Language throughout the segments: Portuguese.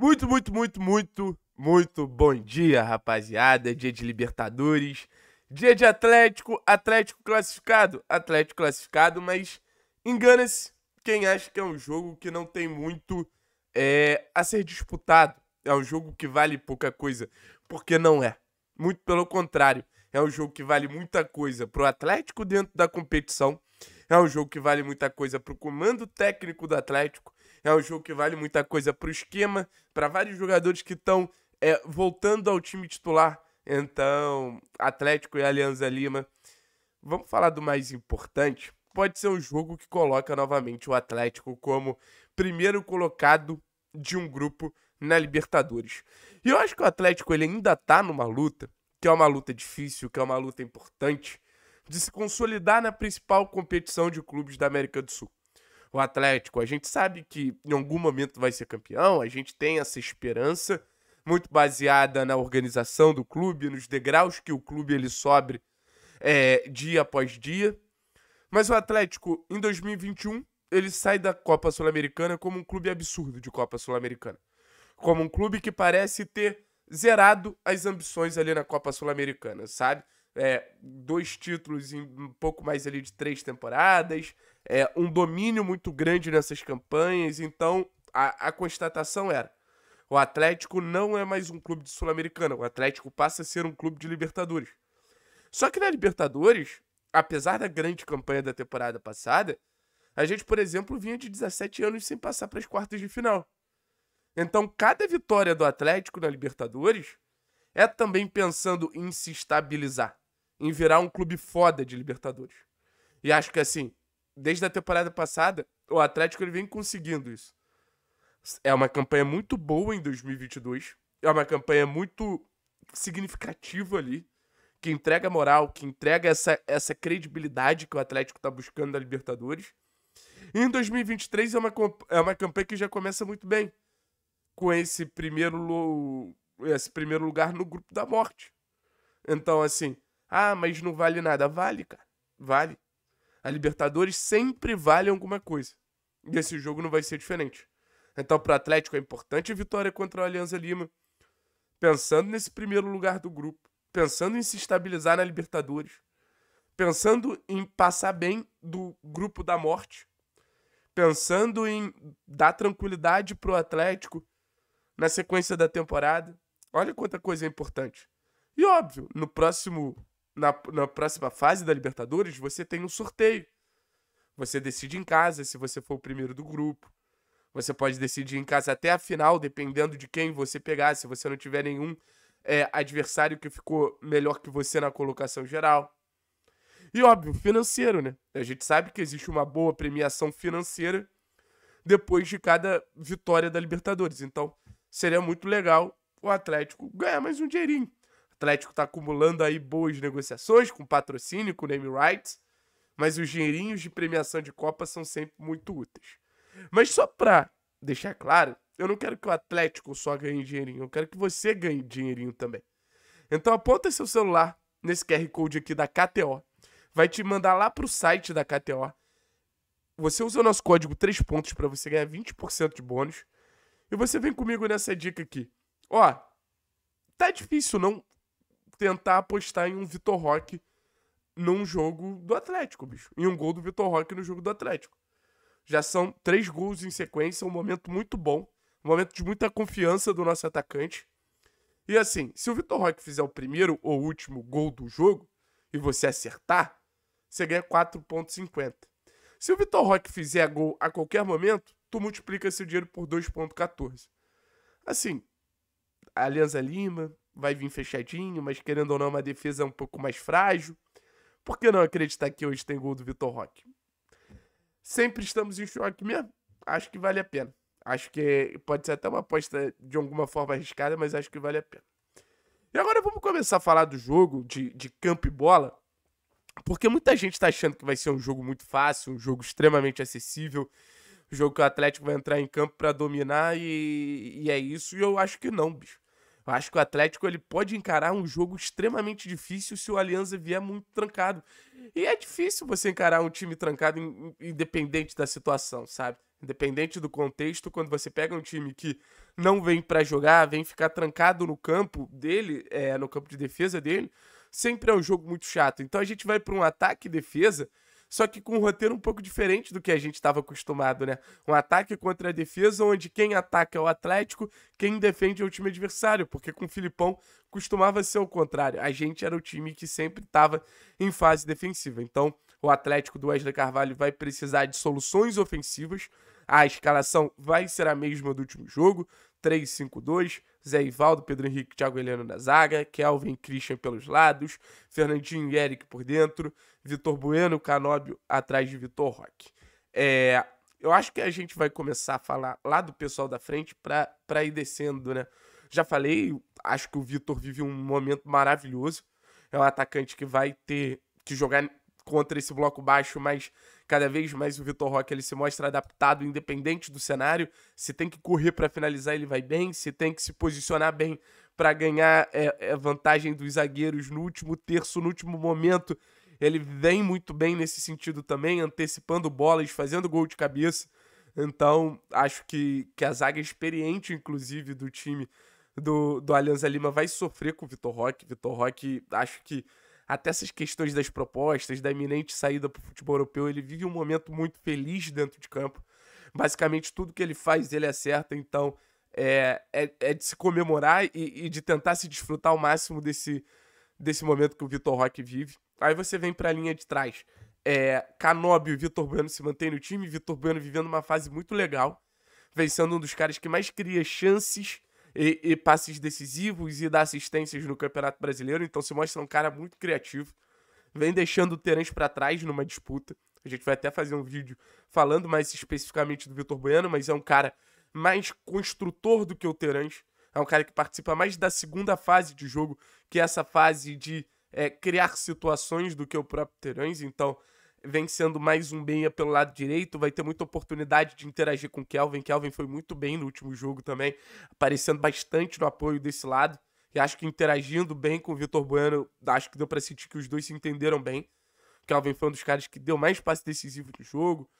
Muito, muito, muito, muito, muito bom dia, rapaziada. Dia de Libertadores, dia de Atlético, Atlético classificado, Atlético classificado, mas engana-se quem acha que é um jogo que não tem muito é, a ser disputado. É um jogo que vale pouca coisa, porque não é. Muito pelo contrário, é um jogo que vale muita coisa pro Atlético dentro da competição. É um jogo que vale muita coisa pro comando técnico do Atlético é um jogo que vale muita coisa para o esquema, para vários jogadores que estão é, voltando ao time titular. Então, Atlético e Alianza Lima. Vamos falar do mais importante. Pode ser um jogo que coloca novamente o Atlético como primeiro colocado de um grupo na Libertadores. E eu acho que o Atlético ele ainda está numa luta, que é uma luta difícil, que é uma luta importante, de se consolidar na principal competição de clubes da América do Sul o Atlético. A gente sabe que em algum momento vai ser campeão, a gente tem essa esperança, muito baseada na organização do clube, nos degraus que o clube ele sobe é, dia após dia. Mas o Atlético, em 2021, ele sai da Copa Sul-Americana como um clube absurdo de Copa Sul-Americana. Como um clube que parece ter zerado as ambições ali na Copa Sul-Americana, sabe? é, dois títulos em um pouco mais ali de três temporadas, é, um domínio muito grande nessas campanhas. Então, a, a constatação era: o Atlético não é mais um clube de Sul-Americana, o Atlético passa a ser um clube de Libertadores. Só que na Libertadores, apesar da grande campanha da temporada passada, a gente, por exemplo, vinha de 17 anos sem passar para as quartas de final. Então, cada vitória do Atlético na Libertadores é também pensando em se estabilizar em virar um clube foda de Libertadores. E acho que assim, desde a temporada passada, o Atlético ele vem conseguindo isso. É uma campanha muito boa em 2022. É uma campanha muito significativa ali, que entrega moral, que entrega essa, essa credibilidade que o Atlético está buscando da Libertadores. E em 2023 é uma, é uma campanha que já começa muito bem, com esse primeiro, esse primeiro lugar no grupo da morte. Então, assim, ah, mas não vale nada. Vale, cara. Vale. A Libertadores sempre vale alguma coisa. E esse jogo não vai ser diferente. Então, para o Atlético é importante a vitória contra o Alianza Lima. Pensando nesse primeiro lugar do grupo. Pensando em se estabilizar na Libertadores. Pensando em passar bem do grupo da morte. Pensando em dar tranquilidade para o Atlético na sequência da temporada. Olha quanta coisa é importante. E óbvio, no próximo na, na próxima fase da Libertadores, você tem um sorteio. Você decide em casa se você for o primeiro do grupo. Você pode decidir em casa até a final, dependendo de quem você pegar. Se você não tiver nenhum é, adversário que ficou melhor que você na colocação geral. E óbvio, financeiro, né? A gente sabe que existe uma boa premiação financeira depois de cada vitória da Libertadores. Então, seria muito legal o Atlético ganhar mais um dinheirinho. Atlético está acumulando aí boas negociações com patrocínio, com name rights, mas os dinheirinhos de premiação de Copa são sempre muito úteis. Mas só para deixar claro, eu não quero que o Atlético só ganhe dinheirinho, eu quero que você ganhe dinheirinho também. Então aponta seu celular nesse QR Code aqui da KTO, vai te mandar lá para o site da KTO. Você usa o nosso código 3 pontos para você ganhar 20% de bônus. E você vem comigo nessa dica aqui. Ó, tá difícil não tentar apostar em um Vitor Roque num jogo do Atlético, bicho. Em um gol do Vitor Roque no jogo do Atlético. Já são três gols em sequência, um momento muito bom, um momento de muita confiança do nosso atacante. E assim, se o Vitor Roque fizer o primeiro ou último gol do jogo e você acertar, você ganha 4.50. Se o Vitor Roque fizer gol a qualquer momento, tu multiplica esse dinheiro por 2.14. Assim, a Alianza Lima, vai vir fechadinho, mas querendo ou não, é uma defesa um pouco mais frágil. Por que não acreditar que hoje tem gol do Vitor Roque? Sempre estamos em choque mesmo. Acho que vale a pena. Acho que pode ser até uma aposta de alguma forma arriscada, mas acho que vale a pena. E agora vamos começar a falar do jogo de, de campo e bola, porque muita gente está achando que vai ser um jogo muito fácil, um jogo extremamente acessível, um jogo que o Atlético vai entrar em campo para dominar e, e é isso. E eu acho que não, bicho. Eu acho que o Atlético ele pode encarar um jogo extremamente difícil se o Alianza vier muito trancado. E é difícil você encarar um time trancado independente da situação, sabe? Independente do contexto, quando você pega um time que não vem para jogar, vem ficar trancado no campo dele, é, no campo de defesa dele, sempre é um jogo muito chato. Então a gente vai para um ataque e defesa só que com um roteiro um pouco diferente do que a gente estava acostumado, né? Um ataque contra a defesa, onde quem ataca é o Atlético, quem defende é o time adversário, porque com o Filipão costumava ser o contrário. A gente era o time que sempre estava em fase defensiva. Então, o Atlético do Wesley Carvalho vai precisar de soluções ofensivas. A escalação vai ser a mesma do último jogo. 3-5-2, Zé Ivaldo, Pedro Henrique, Thiago Heleno na zaga, Kelvin Christian pelos lados, Fernandinho e Eric por dentro, Vitor Bueno, Canóbio atrás de Vitor Roque. É, eu acho que a gente vai começar a falar lá do pessoal da frente para ir descendo, né? Já falei, acho que o Vitor vive um momento maravilhoso. É um atacante que vai ter que jogar contra esse bloco baixo, mas cada vez mais o Vitor Roque ele se mostra adaptado, independente do cenário. Se tem que correr para finalizar, ele vai bem. Se tem que se posicionar bem para ganhar é, é vantagem dos zagueiros no último terço, no último momento, ele vem muito bem nesse sentido também, antecipando bolas, fazendo gol de cabeça. Então, acho que, que a zaga experiente, inclusive, do time do, do Alianza Lima vai sofrer com o Vitor Roque. Vitor Roque, acho que até essas questões das propostas, da iminente saída para o futebol europeu, ele vive um momento muito feliz dentro de campo. Basicamente, tudo que ele faz, ele acerta, então é, é, é de se comemorar e, e, de tentar se desfrutar ao máximo desse, desse momento que o Vitor Roque vive. Aí você vem para a linha de trás. É, Canóbio e Vitor Bueno se mantêm no time, Vitor Bueno vivendo uma fase muito legal, vencendo um dos caras que mais cria chances e, e passes decisivos e dá assistências no Campeonato Brasileiro. Então se mostra um cara muito criativo. Vem deixando o Terence para trás numa disputa. A gente vai até fazer um vídeo falando mais especificamente do Vitor Bueno, mas é um cara mais construtor do que o Terence. É um cara que participa mais da segunda fase de jogo, que é essa fase de é, criar situações do que o próprio Terence. Então, vem sendo mais um meia pelo lado direito, vai ter muita oportunidade de interagir com Kelvin. Kelvin foi muito bem no último jogo também, aparecendo bastante no apoio desse lado. E acho que interagindo bem com o Vitor Bueno, acho que deu para sentir que os dois se entenderam bem. Kelvin foi um dos caras que deu mais passe decisivo do jogo.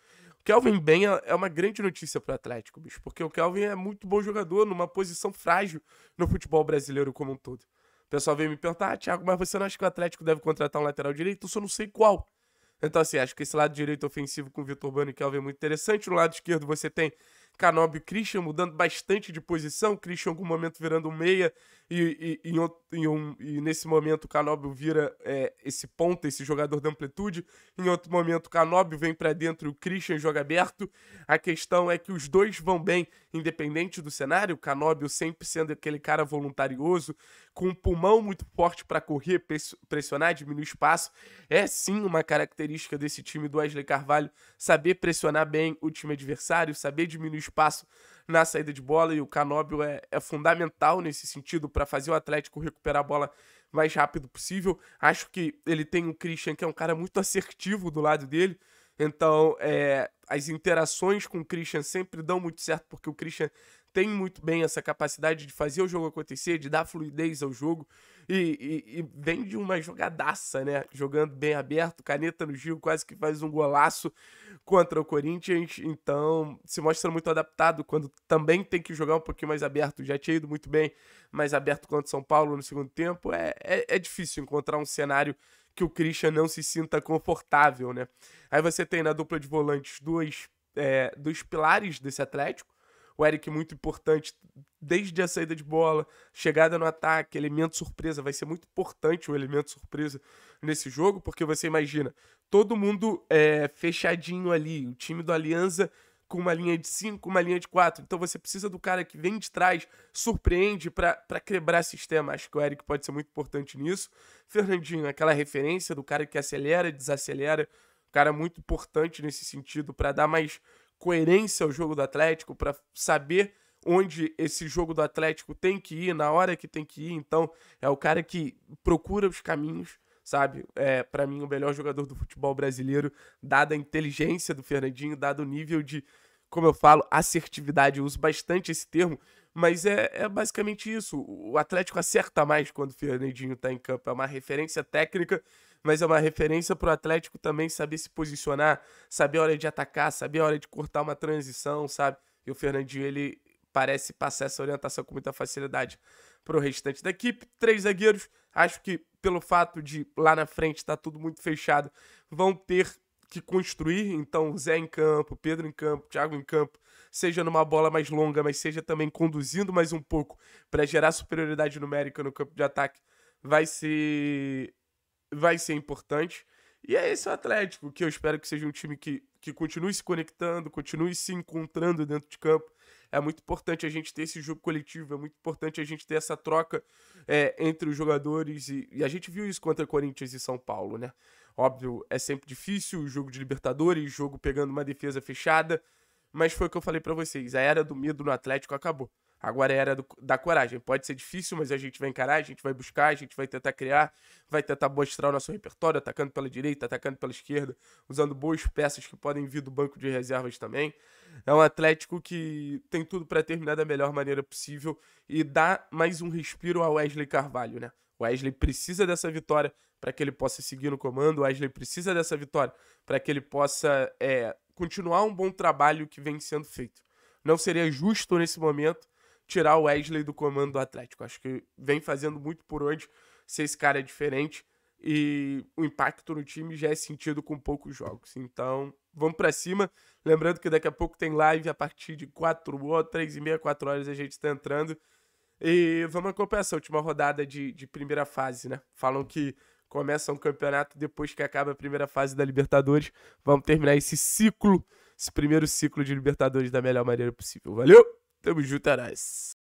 O Kelvin bem é uma grande notícia para o Atlético, bicho, porque o Kelvin é muito bom jogador numa posição frágil no futebol brasileiro como um todo. O pessoal veio me perguntar, ah, Thiago, mas você não acha que o Atlético deve contratar um lateral direito? Eu só não sei qual. Então, assim, acho que esse lado direito ofensivo com Vitor Bueno e Kelvin é muito interessante. No lado esquerdo você tem Canobi e Christian mudando bastante de posição. Christian, em algum momento, virando um meia e, e, um, e nesse momento o Canóbio vira é, esse ponta, esse jogador de amplitude. Em outro momento o Canóbio vem para dentro e o Christian joga aberto. A questão é que os dois vão bem, independente do cenário. O Canóbio sempre sendo aquele cara voluntarioso, com um pulmão muito forte para correr, pressionar, diminuir espaço. É sim uma característica desse time do Wesley Carvalho, saber pressionar bem o time adversário, saber diminuir espaço na saída de bola e o Canóbio é, é fundamental nesse sentido para fazer o Atlético recuperar a bola mais rápido possível. Acho que ele tem o Christian, que é um cara muito assertivo do lado dele. Então, é, as interações com o Christian sempre dão muito certo, porque o Christian tem muito bem essa capacidade de fazer o jogo acontecer, de dar fluidez ao jogo. E, e, e, vem de uma jogadaça, né? Jogando bem aberto, caneta no Gil, quase que faz um golaço contra o Corinthians. Então, se mostra muito adaptado quando também tem que jogar um pouquinho mais aberto. Já tinha ido muito bem mais aberto contra o São Paulo no segundo tempo. É, é, é difícil encontrar um cenário que o Christian não se sinta confortável, né? Aí você tem na dupla de volantes dois, é, dois pilares desse Atlético o Eric é muito importante desde a saída de bola, chegada no ataque, elemento surpresa. Vai ser muito importante o elemento surpresa nesse jogo, porque você imagina todo mundo é, fechadinho ali, o time do Alianza com uma linha de 5, uma linha de 4. Então você precisa do cara que vem de trás, surpreende para quebrar sistema. Acho que o Eric pode ser muito importante nisso. Fernandinho, aquela referência do cara que acelera, desacelera, cara muito importante nesse sentido para dar mais coerência ao jogo do Atlético, para saber onde esse jogo do Atlético tem que ir, na hora que tem que ir. Então, é o cara que procura os caminhos, sabe? É, para mim, o melhor jogador do futebol brasileiro, dada a inteligência do Fernandinho, dado o nível de, como eu falo, assertividade. Eu uso bastante esse termo, mas é, é basicamente isso. O Atlético acerta mais quando o Fernandinho tá em campo. É uma referência técnica mas é uma referência para o Atlético também saber se posicionar, saber a hora de atacar, saber a hora de cortar uma transição, sabe? E o Fernandinho, ele parece passar essa orientação com muita facilidade para o restante da equipe. Três zagueiros, acho que pelo fato de lá na frente estar tá tudo muito fechado, vão ter que construir. Então, Zé em campo, Pedro em campo, Thiago em campo, seja numa bola mais longa, mas seja também conduzindo mais um pouco para gerar superioridade numérica no campo de ataque, vai ser vai ser importante. E é esse o Atlético, que eu espero que seja um time que, que continue se conectando, continue se encontrando dentro de campo. É muito importante a gente ter esse jogo coletivo, é muito importante a gente ter essa troca é, entre os jogadores. E, e a gente viu isso contra Corinthians e São Paulo, né? Óbvio, é sempre difícil o jogo de Libertadores, jogo pegando uma defesa fechada. Mas foi o que eu falei para vocês: a era do medo no Atlético acabou. Agora é a era do, da coragem. Pode ser difícil, mas a gente vai encarar, a gente vai buscar, a gente vai tentar criar, vai tentar mostrar o nosso repertório, atacando pela direita, atacando pela esquerda, usando boas peças que podem vir do banco de reservas também. É um Atlético que tem tudo para terminar da melhor maneira possível e dá mais um respiro a Wesley Carvalho, né? O Wesley precisa dessa vitória para que ele possa seguir no comando, o Wesley precisa dessa vitória para que ele possa é, continuar um bom trabalho que vem sendo feito. Não seria justo nesse momento tirar o Wesley do comando do Atlético. Acho que vem fazendo muito por onde ser esse cara é diferente e o impacto no time já é sentido com poucos jogos. Então, vamos para cima. Lembrando que daqui a pouco tem live a partir de 4 horas, 3 e meia, 4 horas a gente está entrando. E vamos acompanhar essa última rodada de, de primeira fase, né? Falam que começa um campeonato depois que acaba a primeira fase da Libertadores. Vamos terminar esse ciclo, esse primeiro ciclo de Libertadores da melhor maneira possível. Valeu! Tamo junto, é nóis.